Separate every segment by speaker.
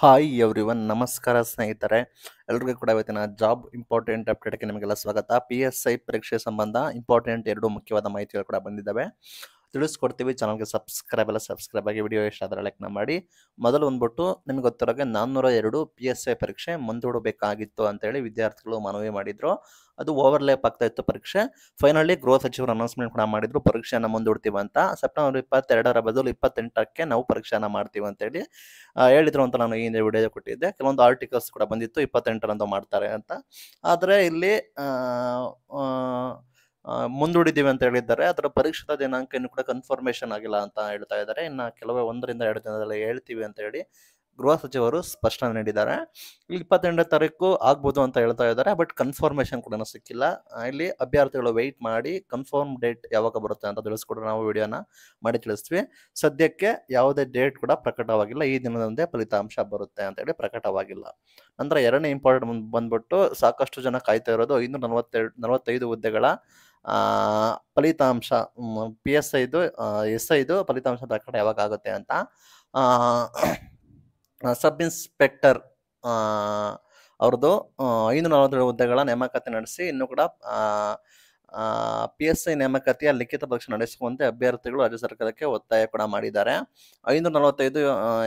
Speaker 1: hi every one ನಮಸ್ಕಾರ ಸ್ನೇಹಿತರೆ ಎಲ್ರಿಗೂ ಕೂಡ ಇವತ್ತಿನ ಜಾಬ್ ಇಂಪಾರ್ಟೆಂಟ್ ಅಪ್ಡೇಟ್ಗೆ ನಿಮಗೆಲ್ಲ ಸ್ವಾಗತ ಪಿ ಎಸ್ ಐ ಪರೀಕ್ಷೆ ಸಂಬಂಧ ಇಂಪಾರ್ಟೆಂಟ್ ಎರಡು ಮುಖ್ಯವಾದ ಮಾಹಿತಿಗಳು ಕೂಡ ಬಂದಿದ್ದಾವೆ ತಿಳಿಸ್ಕೊಡ್ತೀವಿ ಚಾನಲ್ಗೆ ಸಬ್ಸ್ಕ್ರೈಬ್ ಎಲ್ಲ ಸಬ್ಸ್ಕ್ರೈಬ್ ಆಗಿ ವಿಡಿಯೋ ಇಷ್ಟ ಆದರೆ ಲೈಕ್ನ ಮಾಡಿ ಮೊದಲು ಬಂದ್ಬಿಟ್ಟು ನಿಮ್ಗೆ ಗೊತ್ತಿರೋಗೆ ನಾನ್ನೂರ ಎರಡು ಪಿ ಎಸ್ ಐ ಪರೀಕ್ಷೆ ಮುಂದೂಡಬೇಕಾಗಿತ್ತು ಅಂತೇಳಿ ವಿದ್ಯಾರ್ಥಿಗಳು ಮನವಿ ಮಾಡಿದರು ಅದು ಓವರ್ಲ್ಯಾಪ್ ಆಗ್ತಾ ಇತ್ತು ಪರೀಕ್ಷೆ ಫೈನಲಿ ಗೃಹ ಸಚಿವರು ಅನೌನ್ಸ್ಮೆಂಟ್ ಕೂಡ ಮಾಡಿದ್ರು ಪರೀಕ್ಷೆಯನ್ನು ಮುಂದೂಡ್ತೀವಿ ಅಂತ ಸೆಪ್ಟೆಂಬರ್ ಇಪ್ಪತ್ತೆರಡರ ಬದಲು ಇಪ್ಪತ್ತೆಂಟಕ್ಕೆ ನಾವು ಪರೀಕ್ಷೆಯನ್ನು ಮಾಡ್ತೀವಿ ಅಂತೇಳಿ ಹೇಳಿದ್ರು ಅಂತ ನಾನು ಈ ಹಿಂದೆ ವಿಡಿಯೋ ಕೊಟ್ಟಿದ್ದೆ ಕೆಲವೊಂದು ಆರ್ಟಿಕಲ್ಸ್ ಕೂಡ ಬಂದಿತ್ತು ಇಪ್ಪತ್ತೆಂಟರಂದು ಮಾಡ್ತಾರೆ ಅಂತ ಆದರೆ ಇಲ್ಲಿ ಮುಂದೂಡಿದ್ದೀವಿ ಅಂತ ಹೇಳಿದ್ದಾರೆ ಅದರ ಪರೀಕ್ಷಾ ದಿನಾಂಕ ಇನ್ನು ಕೂಡ ಕನ್ಫರ್ಮೇಷನ್ ಆಗಿಲ್ಲ ಅಂತ ಹೇಳ್ತಾ ಇದ್ದಾರೆ ಇನ್ನು ಕೆಲವೇ ಒಂದರಿಂದ ಎರಡು ದಿನದಲ್ಲಿ ಹೇಳ್ತೀವಿ ಅಂತ ಹೇಳಿ ಗೃಹ ಸಚಿವರು ಸ್ಪಷ್ಟನೆ ನೀಡಿದ್ದಾರೆ ಇಲ್ಲಿ ಇಪ್ಪತ್ತೆಂಟನೇ ತಾರೀಕು ಆಗ್ಬೋದು ಅಂತ ಹೇಳ್ತಾ ಇದ್ದಾರೆ ಬಟ್ ಕನ್ಫರ್ಮೇಷನ್ ಕೂಡ ಸಿಕ್ಕಿಲ್ಲ ಇಲ್ಲಿ ಅಭ್ಯರ್ಥಿಗಳು ವೆಯ್ಟ್ ಮಾಡಿ ಕನ್ಫರ್ಮ್ ಡೇಟ್ ಯಾವಾಗ ಬರುತ್ತೆ ಅಂತ ತಿಳಿಸ್ಕೊಟ್ರೆ ನಾವು ವಿಡಿಯೋನ ಮಾಡಿ ತಿಳಿಸ್ತೀವಿ ಸದ್ಯಕ್ಕೆ ಯಾವುದೇ ಡೇಟ್ ಕೂಡ ಪ್ರಕಟವಾಗಿಲ್ಲ ಈ ದಿನದಂದೇ ಫಲಿತಾಂಶ ಬರುತ್ತೆ ಅಂತ ಹೇಳಿ ಪ್ರಕಟವಾಗಿಲ್ಲ ನಂತರ ಎರಡನೇ ಇಂಪಾರ್ಟೆಂಟ್ ಬಂದ್ಬಿಟ್ಟು ಸಾಕಷ್ಟು ಜನ ಕಾಯ್ತಾ ಇರೋದು ಐನೂರ ನಲವತ್ತೆರಡು ನಲವತ್ತೈದು ಹುದ್ದೆಗಳ ಫಲಿತಾಂಶ ಪಿ ಎಸ್ ಐದು ಎಸ್ ಐದು ಫಲಿತಾಂಶ ಪ್ರಕಟ ಯಾವಾಗ ಆಗುತ್ತೆ ಅಂತ ಸಬ್ ಇನ್ಸ್ಪೆಕ್ಟರ್ ಅವ್ರದ್ದು ಐನೂರ ನಲವತ್ತೇಳು ಹುದ್ದೆಗಳ ನೇಮಕಾತಿ ನಡೆಸಿ ಇನ್ನೂ ಕೂಡ ಪಿ ಎಸ್ ಐ ನೇಮಕಾತಿಯ ಲಿಖಿತ ಪರೀಕ್ಷೆ ನಡೆಸುವಂತೆ ಅಭ್ಯರ್ಥಿಗಳು ರಾಜ್ಯ ಸರ್ಕಾರಕ್ಕೆ ಒತ್ತಾಯ ಕೂಡ ಮಾಡಿದ್ದಾರೆ ಐನೂರ ನಲವತ್ತೈದು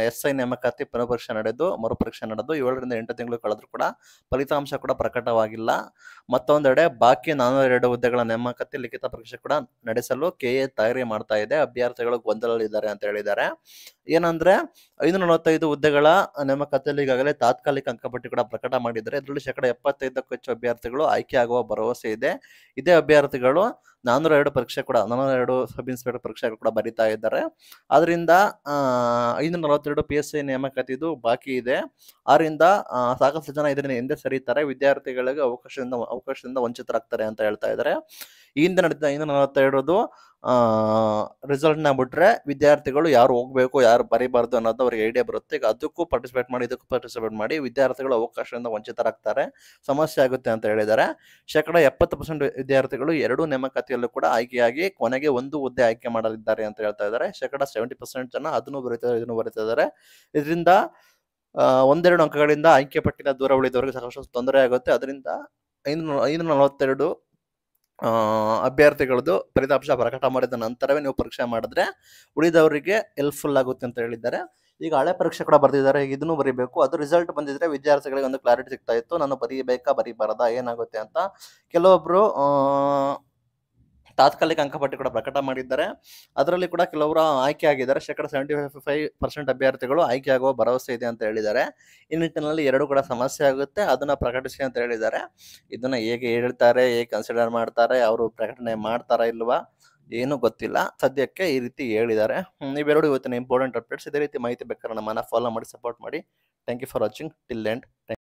Speaker 1: ಎಸ್ ಐ ನೇಮಕಾತಿ ಪುನಃಪರೀಕ್ಷೆ ನಡೆದು ಮರುಪರೀಕ್ಷೆ ನಡೆದು ಏಳರಿಂದ ಎಂಟು ತಿಂಗಳು ಕಳೆದ್ರು ಕೂಡ ಫಲಿತಾಂಶ ಕೂಡ ಪ್ರಕಟವಾಗಿಲ್ಲ ಮತ್ತೊಂದೆಡೆ ಬಾಕಿ ನಾನೂರ ಎರಡು ಹುದ್ದೆಗಳ ನೇಮಕಾತಿ ಲಿಖಿತ ಪರೀಕ್ಷೆ ಕೂಡ ನಡೆಸಲು ಕೆ ತಯಾರಿ ಮಾಡ್ತಾ ಇದೆ ಅಭ್ಯರ್ಥಿಗಳು ಗೊಂದಲದಲ್ಲಿದ್ದಾರೆ ಅಂತ ಹೇಳಿದ್ದಾರೆ ಏನಂದ್ರೆ ಐದು ನಲವತ್ತೈದು ಹುದ್ದೆಗಳ ನೇಮಕಾತಿಯಲ್ಲಿ ಈಗಾಗಲೇ ತಾತ್ಕಾಲಿಕ ಅಂಕಪಟ್ಟಿ ಕೂಡ ಪ್ರಕಟ ಮಾಡಿದ್ದಾರೆ ಇದರಲ್ಲಿ ಶೇಕಡ ಎಪ್ಪತ್ತೈದಕ್ಕೂ ಹೆಚ್ಚು ಅಭ್ಯರ್ಥಿಗಳು ಆಯ್ಕೆ ಆಗುವ ಭರವಸೆ ಇದೆ ಇದೇ ಅಭ್ಯರ್ಥಿಗಳು ನಾನ್ನೂರ ಎರಡು ಪರೀಕ್ಷೆ ಕೂಡ ನಾನೂರ ಎರಡು ಸಬ್ ಇನ್ಸ್ಪೆಕ್ಟರ್ ಪರೀಕ್ಷೆ ಕೂಡ ಬರಿತಾ ಇದ್ದಾರೆ ಆದ್ರಿಂದ ಐನೂರ ನಲವತ್ತೆರಡು ಪಿ ಎಸ್ ನೇಮಕಾತಿ ಇದು ಬಾಕಿ ಇದೆ ಆದ್ರಿಂದ ಸಾಕಷ್ಟು ಜನ ಇದರಿಂದ ಹಿಂದೆ ಸರಿತಾರೆ ವಿದ್ಯಾರ್ಥಿಗಳಿಗೆ ಅವಕಾಶದಿಂದ ಅವಕಾಶದಿಂದ ವಂಚಿತರಾಗ್ತಾರೆ ಅಂತ ಹೇಳ್ತಾ ಇದ್ದಾರೆ ಈ ಹಿಂದೆ ನಡೆದ ಐನೂರ ನಲವತ್ತೆರಡು ರಿಸಲ್ಟ್ನ ಬಿಟ್ಟರೆ ವಿದ್ಯಾರ್ಥಿಗಳು ಯಾರು ಹೋಗಬೇಕು ಯಾರು ಬರೀಬಾರ್ದು ಅನ್ನೋದು ಅವ್ರಿಗೆ ಐಡಿಯಾ ಬರುತ್ತೆ ಈಗ ಅದಕ್ಕೂ ಪಾರ್ಟಿಸಿಪೇಟ್ ಮಾಡಿ ಇದಕ್ಕೂ ಪಾರ್ಟಿಸಿಪೇಟ್ ಮಾಡಿ ವಿದ್ಯಾರ್ಥಿಗಳು ಅವಕಾಶದಿಂದ ವಂಚಿತರಾಗ್ತಾರೆ ಸಮಸ್ಯೆ ಆಗುತ್ತೆ ಅಂತ ಹೇಳಿದ್ದಾರೆ ಶೇಕಡ ಎಪ್ಪತ್ತು ಪರ್ಸೆಂಟ್ ವಿದ್ಯಾರ್ಥಿಗಳು ಎರಡೂ ನೇಮಕಾತಿಯಲ್ಲೂ ಕೂಡ ಆಯ್ಕೆಯಾಗಿ ಕೊನೆಗೆ ಒಂದು ಹುದ್ದೆ ಆಯ್ಕೆ ಮಾಡಲಿದ್ದಾರೆ ಅಂತ ಹೇಳ್ತಾ ಇದ್ದಾರೆ ಶೇಕಡ ಸೆವೆಂಟಿ ಪರ್ಸೆಂಟ್ ಜನ ಅದನ್ನು ಬರೀತಾರೆ ಇದನ್ನು ಬರೀತಾ ಇದ್ದಾರೆ ಇದರಿಂದ ಒಂದೆರಡು ಅಂಕಗಳಿಂದ ಆಯ್ಕೆ ಪಟ್ಟಿನ ದೂರ ಉಳಿದವರಿಗೆ ಸಾಕಷ್ಟು ತೊಂದರೆ ಆಗುತ್ತೆ ಅದರಿಂದ ಐನೂರ ಐನೂರ ನಲವತ್ತೆರಡು ಅಭ್ಯರ್ಥಿಗಳದ್ದು ಫಲಿತಾಂಶ ಪ್ರಕಟ ಮಾಡಿದ ನಂತರವೇ ನೀವು ಪರೀಕ್ಷೆ ಮಾಡಿದ್ರೆ ಉಳಿದವರಿಗೆ ಹೆಲ್ಪ್ಫುಲ್ ಆಗುತ್ತೆ ಅಂತ ಹೇಳಿದ್ದಾರೆ ಈಗ ಹಳೆ ಪರೀಕ್ಷೆ ಕೂಡ ಬರೆದಿದ್ದಾರೆ ಇದನ್ನು ಬರೀಬೇಕು ಅದು ರಿಸಲ್ಟ್ ಬಂದಿದ್ರೆ ವಿದ್ಯಾರ್ಥಿಗಳಿಗೆ ಒಂದು ಕ್ಲಾರಿಟಿ ಸಿಗ್ತಾ ಇತ್ತು ನಾನು ಬರೀಬೇಕಾ ಬರೀಬಾರದಾ ಏನಾಗುತ್ತೆ ಅಂತ ಕೆಲವೊಬ್ರು ತಾತ್ಕಾಲಿಕ ಅಂಕಪಟ್ಟಿ ಕೂಡ ಪ್ರಕಟ ಮಾಡಿದ್ದಾರೆ ಅದರಲ್ಲಿ ಕೂಡ ಕೆಲವರು ಆಯ್ಕೆ ಆಗಿದ್ದಾರೆ ಶೇಕಡ ಸೆವೆಂಟಿ ಫೈವ್ ಪರ್ಸೆಂಟ್ ಅಭ್ಯರ್ಥಿಗಳು ಆಯ್ಕೆ ಆಗುವ ಭರವಸೆ ಇದೆ ಅಂತ ಹೇಳಿದ್ದಾರೆ ಈ ನಿಟ್ಟಿನಲ್ಲಿ ಎರಡು ಕೂಡ ಸಮಸ್ಯೆ ಆಗುತ್ತೆ ಅದನ್ನು ಪ್ರಕಟಿಸಿ ಅಂತ ಹೇಳಿದ್ದಾರೆ ಇದನ್ನ ಹೇಗೆ ಹೇಳ್ತಾರೆ ಹೇಗೆ ಕನ್ಸಿಡರ್ ಮಾಡ್ತಾರೆ ಅವರು ಪ್ರಕಟಣೆ ಮಾಡ್ತಾರಾ ಇಲ್ವಾ ಏನೂ ಗೊತ್ತಿಲ್ಲ ಸದ್ಯಕ್ಕೆ ಈ ರೀತಿ ಹೇಳಿದ್ದಾರೆ ಇವೆರಡು ಇವತ್ತಿನ ಇಂಪಾರ್ಟೆಂಟ್ ಅಪ್ಡೇಟ್ಸ್ ಇದೇ ರೀತಿ ಮಾಹಿತಿ ಬೇಕಾದ್ರೆ ನಮ್ಮನ್ನ ಫಾಲೋ ಮಾಡಿ ಸಪೋರ್ಟ್ ಮಾಡಿ thank you for watching till end